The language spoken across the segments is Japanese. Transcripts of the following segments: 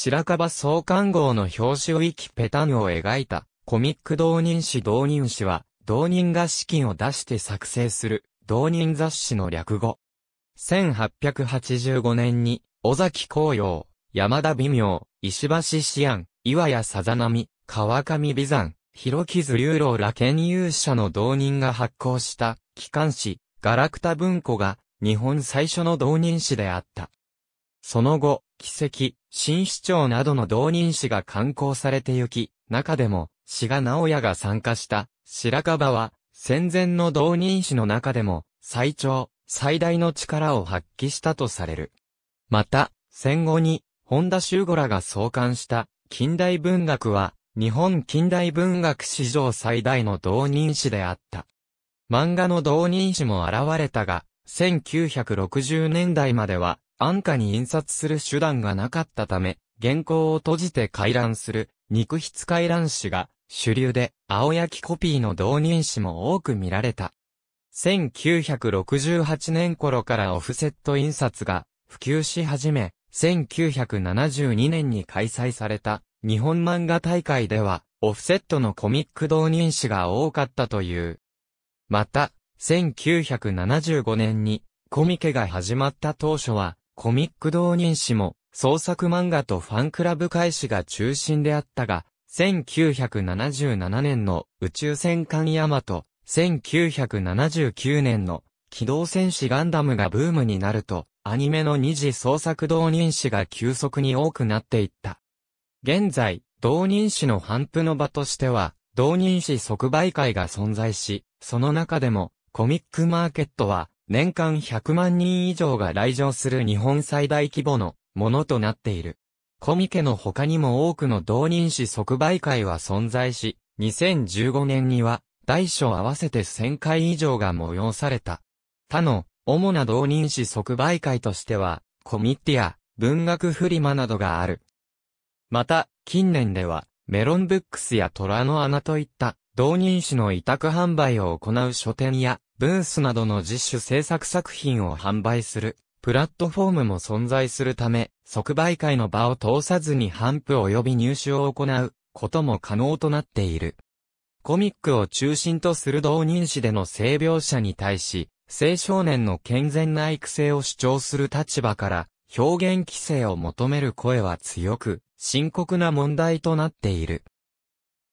白樺創刊号の表紙ウィキペタンを描いた、コミック同人誌同人誌は、同人が資金を出して作成する、導人雑誌の略語。1885年に、尾崎紅葉、山田微妙、石橋志安、岩屋さざ波、川上美山、広木龍郎ら権有者の同人が発行した、機関誌、ガラクタ文庫が、日本最初の同人誌であった。その後、奇跡、新市長などの同人誌が刊行されてゆき、中でも、志賀直也が参加した、白樺は、戦前の同人誌の中でも、最長、最大の力を発揮したとされる。また、戦後に、本田修吾らが創刊した、近代文学は、日本近代文学史上最大の同人誌であった。漫画の同人誌も現れたが、1960年代までは、安価に印刷する手段がなかったため、原稿を閉じて回覧する肉筆回覧紙が主流で、青焼きコピーの導入紙も多く見られた。1968年頃からオフセット印刷が普及し始め、1972年に開催された日本漫画大会では、オフセットのコミック導入紙が多かったという。また、1975年にコミケが始まった当初は、コミック同人誌も、創作漫画とファンクラブ開始が中心であったが、1977年の宇宙戦艦ヤマト、1979年の機動戦士ガンダムがブームになると、アニメの二次創作同人誌が急速に多くなっていった。現在、同人誌の反布の場としては、同人誌即売会が存在し、その中でも、コミックマーケットは、年間100万人以上が来場する日本最大規模のものとなっている。コミケの他にも多くの同人誌即売会は存在し、2015年には大小合わせて1000回以上が催された。他の主な同人誌即売会としては、コミッティア、文学フリマなどがある。また、近年では、メロンブックスや虎の穴といった、同人誌の委託販売を行う書店や、ブースなどの自主制作作品を販売する、プラットフォームも存在するため、即売会の場を通さずに販布及び入手を行うことも可能となっている。コミックを中心とする同人誌での性描写に対し、青少年の健全な育成を主張する立場から、表現規制を求める声は強く、深刻な問題となっている。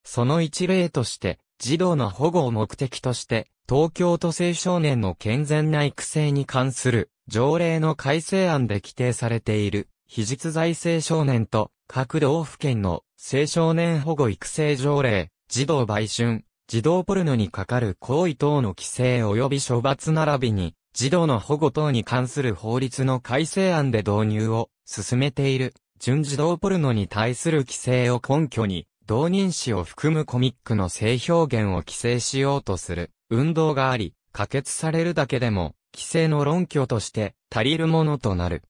その一例として、児童の保護を目的として、東京都青少年の健全な育成に関する条例の改正案で規定されている、非実在青少年と各道府県の青少年保護育成条例、児童売春、児童ポルノにかかる行為等の規制及び処罰並びに、児童の保護等に関する法律の改正案で導入を進めている、純児童ポルノに対する規制を根拠に、同人誌を含むコミックの性表現を規制しようとする運動があり、可決されるだけでも、規制の論拠として足りるものとなる。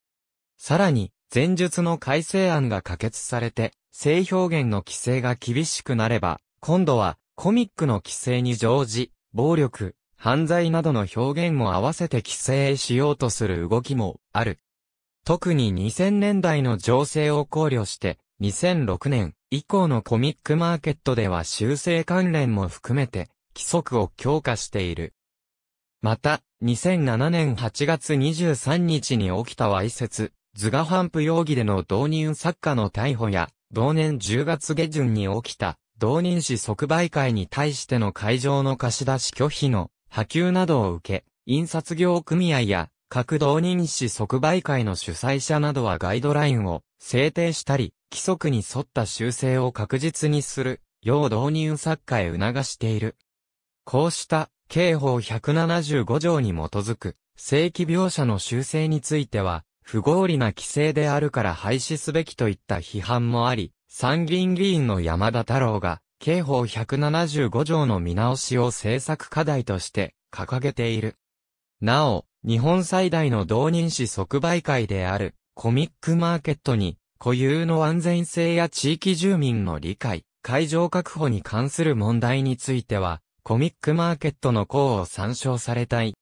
さらに、前述の改正案が可決されて、性表現の規制が厳しくなれば、今度はコミックの規制に乗じ、暴力、犯罪などの表現も合わせて規制しようとする動きもある。特に2000年代の情勢を考慮して、2006年、以降のコミックマーケットでは修正関連も含めて、規則を強化している。また、2007年8月23日に起きたわいせつ、図画ン布容疑での導入作家の逮捕や、同年10月下旬に起きた、同人誌即売会に対しての会場の貸し出し拒否の波及などを受け、印刷業組合や各同人誌即売会の主催者などはガイドラインを制定したり、規則に沿った修正を確実にする、要導入作家へ促している。こうした、刑法175条に基づく、正規描写の修正については、不合理な規制であるから廃止すべきといった批判もあり、参議院議員の山田太郎が、刑法175条の見直しを政策課題として掲げている。なお、日本最大の同人誌即売会である、コミックマーケットに固有の安全性や地域住民の理解、会場確保に関する問題については、コミックマーケットの項を参照されたい。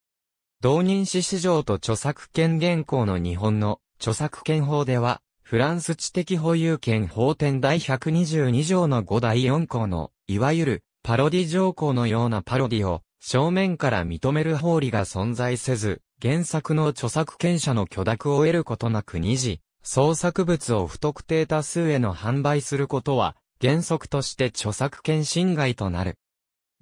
同人誌市場と著作権現行の日本の著作権法では、フランス知的保有権法典第122条の5第4項の、いわゆるパロディ条項のようなパロディを正面から認める法理が存在せず、原作の著作権者の許諾を得ることなく二次、創作物を不特定多数への販売することは、原則として著作権侵害となる。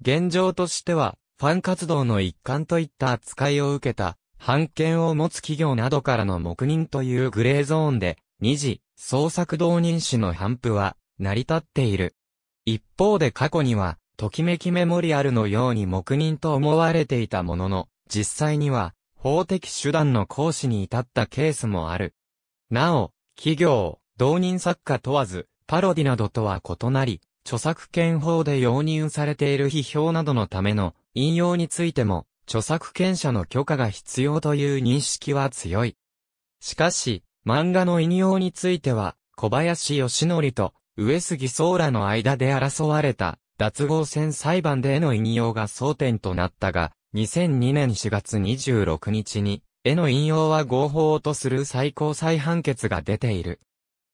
現状としては、ファン活動の一環といった扱いを受けた、版権を持つ企業などからの黙認というグレーゾーンで、二次、創作同人誌の反布は、成り立っている。一方で過去には、ときめきメモリアルのように黙認と思われていたものの、実際には、法的手段の行使に至ったケースもある。なお、企業、同人作家問わず、パロディなどとは異なり、著作権法で容認されている批評などのための引用についても、著作権者の許可が必要という認識は強い。しかし、漫画の引用については、小林義則と上杉宗らの間で争われた脱合戦裁判で絵の引用が争点となったが、2002年4月26日に、絵の引用は合法とする最高裁判決が出ている。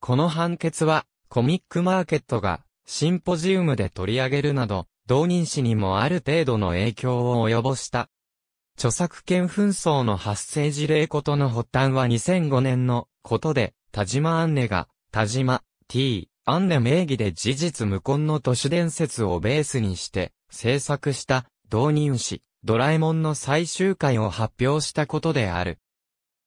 この判決は、コミックマーケットが、シンポジウムで取り上げるなど、同人誌にもある程度の影響を及ぼした。著作権紛争の発生事例ことの発端は2005年のことで、田島アンネが、田島、t, アンネ名義で事実無根の都市伝説をベースにして制作した導入誌ドラえもんの最終回を発表したことである。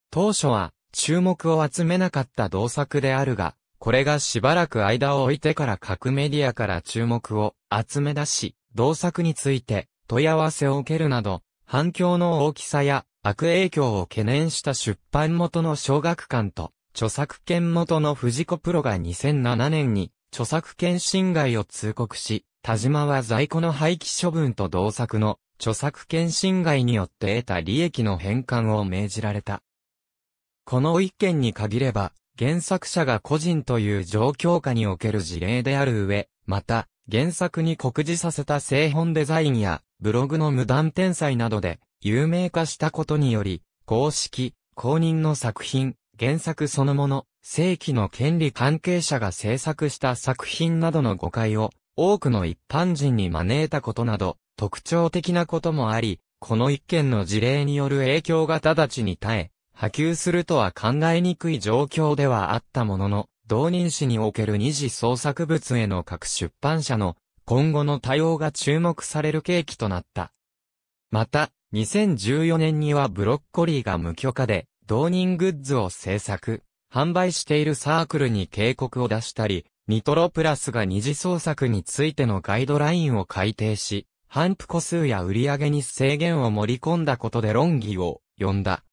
当初は注目を集めなかった同作であるが、これがしばらく間を置いてから各メディアから注目を集め出し、同作について問い合わせを受けるなど、反響の大きさや悪影響を懸念した出版元の小学館と著作権元の藤子プロが2007年に著作権侵害を通告し、田島は在庫の廃棄処分と同作の著作権侵害によって得た利益の返還を命じられた。この一件に限れば、原作者が個人という状況下における事例である上、また、原作に告示させた製本デザインや、ブログの無断転載などで、有名化したことにより、公式、公認の作品、原作そのもの、正規の権利関係者が制作した作品などの誤解を多くの一般人に招いたことなど特徴的なこともあり、この一件の事例による影響が直ちに耐え、波及するとは考えにくい状況ではあったものの、同人誌における二次創作物への各出版社の今後の対応が注目される契機となった。また、2014年にはブロッコリーが無許可で同人グッズを制作、販売しているサークルに警告を出したり、ニトロプラスが二次創作についてのガイドラインを改定し、反復個数や売り上げに制限を盛り込んだことで論議を呼んだ。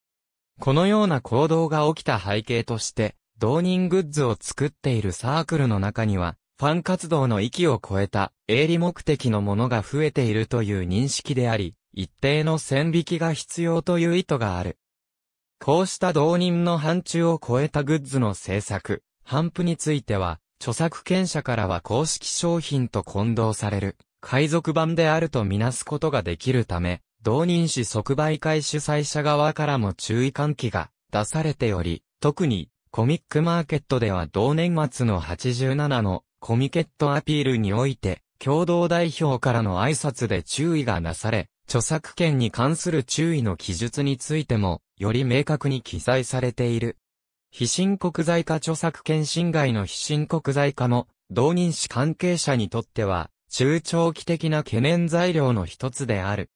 このような行動が起きた背景として、同人グッズを作っているサークルの中には、ファン活動の域を超えた営利目的のものが増えているという認識であり、一定の線引きが必要という意図がある。こうした同人の範疇を超えたグッズの制作、販布については、著作権者からは公式商品と混同される、海賊版であるとみなすことができるため、同人誌即売会主催者側からも注意喚起が出されており、特にコミックマーケットでは同年末の87のコミケットアピールにおいて、共同代表からの挨拶で注意がなされ、著作権に関する注意の記述についても、より明確に記載されている。非申告罪か著作権侵害の非申告罪かも、同人誌関係者にとっては、中長期的な懸念材料の一つである。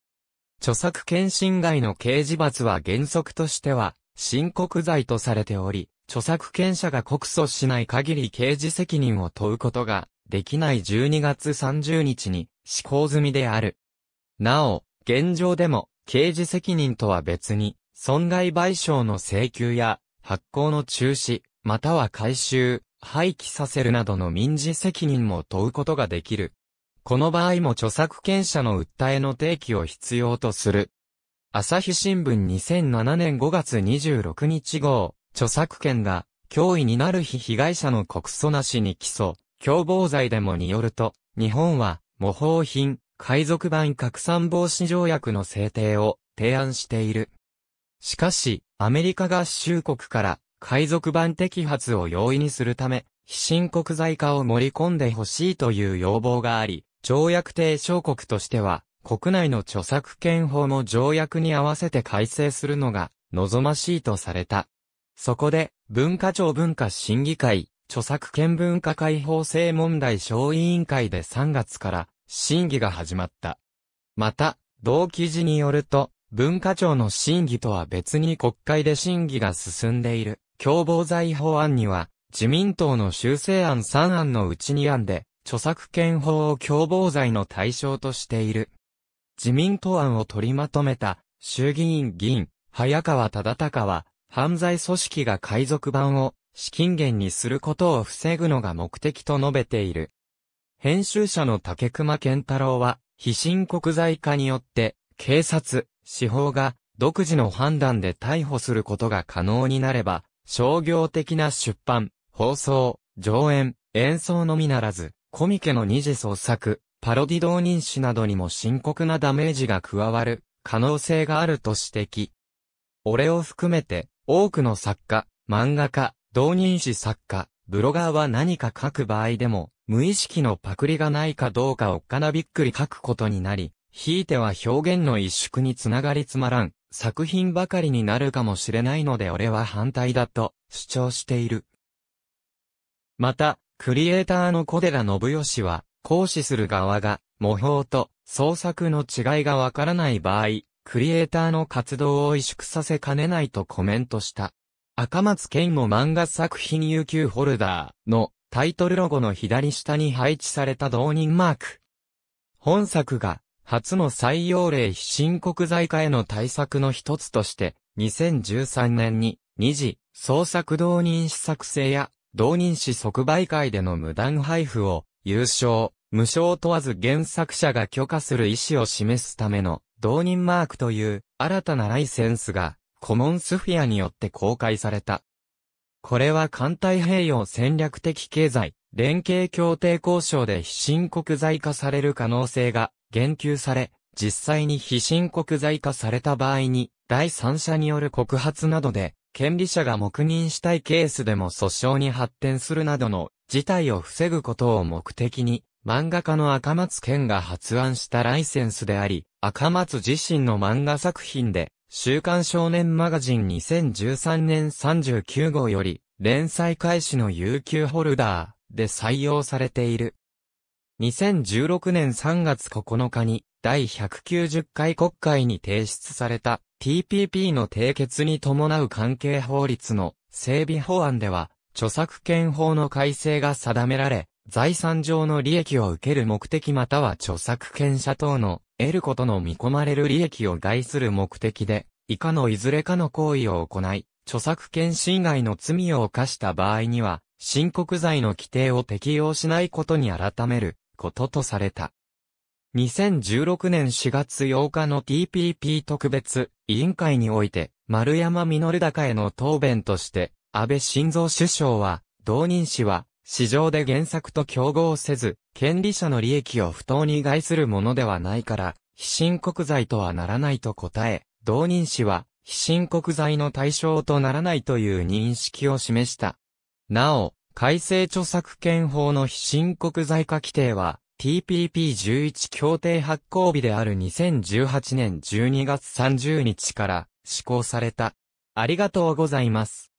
著作権侵害の刑事罰は原則としては、申告罪とされており、著作権者が告訴しない限り刑事責任を問うことができない12月30日に施行済みである。なお、現状でも刑事責任とは別に損害賠償の請求や、発行の中止、または回収、廃棄させるなどの民事責任も問うことができる。この場合も著作権者の訴えの提起を必要とする。朝日新聞2007年5月26日号、著作権が脅威になる日被害者の告訴なしに起訴、共謀罪でもによると、日本は模倣品、海賊版拡散防止条約の制定を提案している。しかし、アメリカ合衆国から海賊版摘発を容易にするため、非申告罪化を盛り込んでほしいという要望があり、条約提唱国としては、国内の著作権法も条約に合わせて改正するのが望ましいとされた。そこで、文化庁文化審議会、著作権文化解放制問題小委員会で3月から審議が始まった。また、同記事によると、文化庁の審議とは別に国会で審議が進んでいる、共謀罪法案には、自民党の修正案3案のうち2案で、著作権法を共謀罪の対象としている。自民党案を取りまとめた、衆議院議員、早川忠隆は、犯罪組織が海賊版を資金源にすることを防ぐのが目的と述べている。編集者の竹熊健太郎は、非申告罪化によって、警察、司法が独自の判断で逮捕することが可能になれば、商業的な出版、放送、上演、演奏のみならず、コミケの二次創作、パロディ同人誌などにも深刻なダメージが加わる可能性があると指摘。俺を含めて多くの作家、漫画家、同人誌作家、ブロガーは何か書く場合でも無意識のパクリがないかどうかをっかなびっくり書くことになり、ひいては表現の萎縮につながりつまらん、作品ばかりになるかもしれないので俺は反対だと主張している。また、クリエイターの小寺信義は、行使する側が、模倣と創作の違いがわからない場合、クリエイターの活動を萎縮させかねないとコメントした。赤松健吾漫画作品 UQ ホルダーのタイトルロゴの左下に配置された導人マーク。本作が初の採用例非申告在化への対策の一つとして、2013年に、二次、創作動認誌作成や、動認誌即売会での無断配布を、優勝、無償問わず原作者が許可する意思を示すための、動認マークという、新たなライセンスが、コモンスフィアによって公開された。これは艦隊併用戦略的経済、連携協定交渉で非申告罪化される可能性が言及され、実際に非申告罪化された場合に、第三者による告発などで、権利者が黙認したいケースでも訴訟に発展するなどの事態を防ぐことを目的に、漫画家の赤松健が発案したライセンスであり、赤松自身の漫画作品で、週刊少年マガジン2013年39号より、連載開始の有給ホルダー、で採用されている。2016年3月9日に第190回国会に提出された TPP の締結に伴う関係法律の整備法案では著作権法の改正が定められ、財産上の利益を受ける目的または著作権者等の得ることの見込まれる利益を害する目的で、以下のいずれかの行為を行い、著作権侵害の罪を犯した場合には、申告罪の規定を適用しないことに改めることとされた。2016年4月8日の TPP 特別委員会において、丸山実高への答弁として、安倍晋三首相は、同人誌は、市場で原作と競合せず、権利者の利益を不当に害するものではないから、非申告罪とはならないと答え、同人誌は、非申告罪の対象とならないという認識を示した。なお、改正著作権法の非申告在家規定は、TPP11 協定発行日である2018年12月30日から施行された。ありがとうございます。